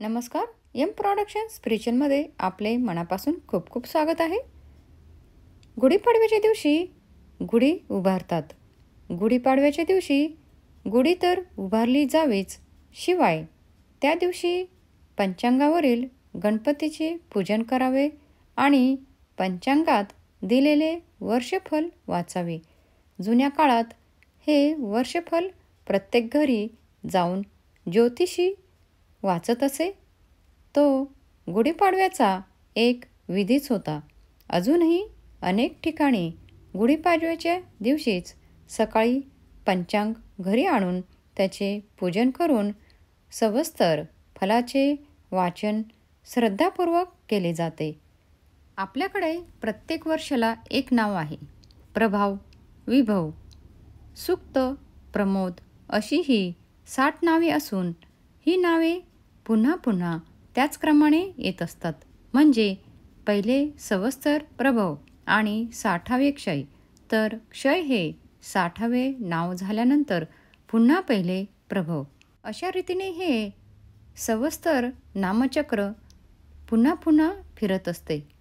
नमस्कार M production स्प्रिचलमध्ये आपले मनापासून खूप खूप स्वागत आहे गुढीपाडव्याच्या दिवशी गुढी उभारतात गुढीपाडव्याच्या दिवशी गुढी तर उभारली जावीच शिवाय त्या दिवशी पंचांगावरील गणपतीचे पूजन करावे आणि पंचांगात दिलेले वर्षफल वाचावे जुन्या काळात हे वर्षफल प्रत्येक घरी जाऊन ज्योतिषी वाचत असे तो गुढीपाडव्याचा एक विधीच होता अजूनही अनेक ठिकाणी गुढीपाडव्याच्या दिवशीच सकाळी पंचांग घरी आणून त्याचे पूजन करून सवस्तर फलाचे वाचन श्रद्धापूर्वक केले जाते आपल्याकडे प्रत्येक वर्षाला एक नाव आहे प्रभाव विभव सुक्त प्रमोद अशी ही साठ नावे असून ही नावे पुन्हा पुन्हा त्याचप्रमाणे येत असतात म्हणजे पहिले सवस्तर प्रभव आणि साठावे क्षय तर क्षय हे साठावे नाव झाल्यानंतर पुन्हा पहिले प्रभव अशा रीतीने हे सवस्तर नामचक्र पुन्हा पुन्हा फिरत असते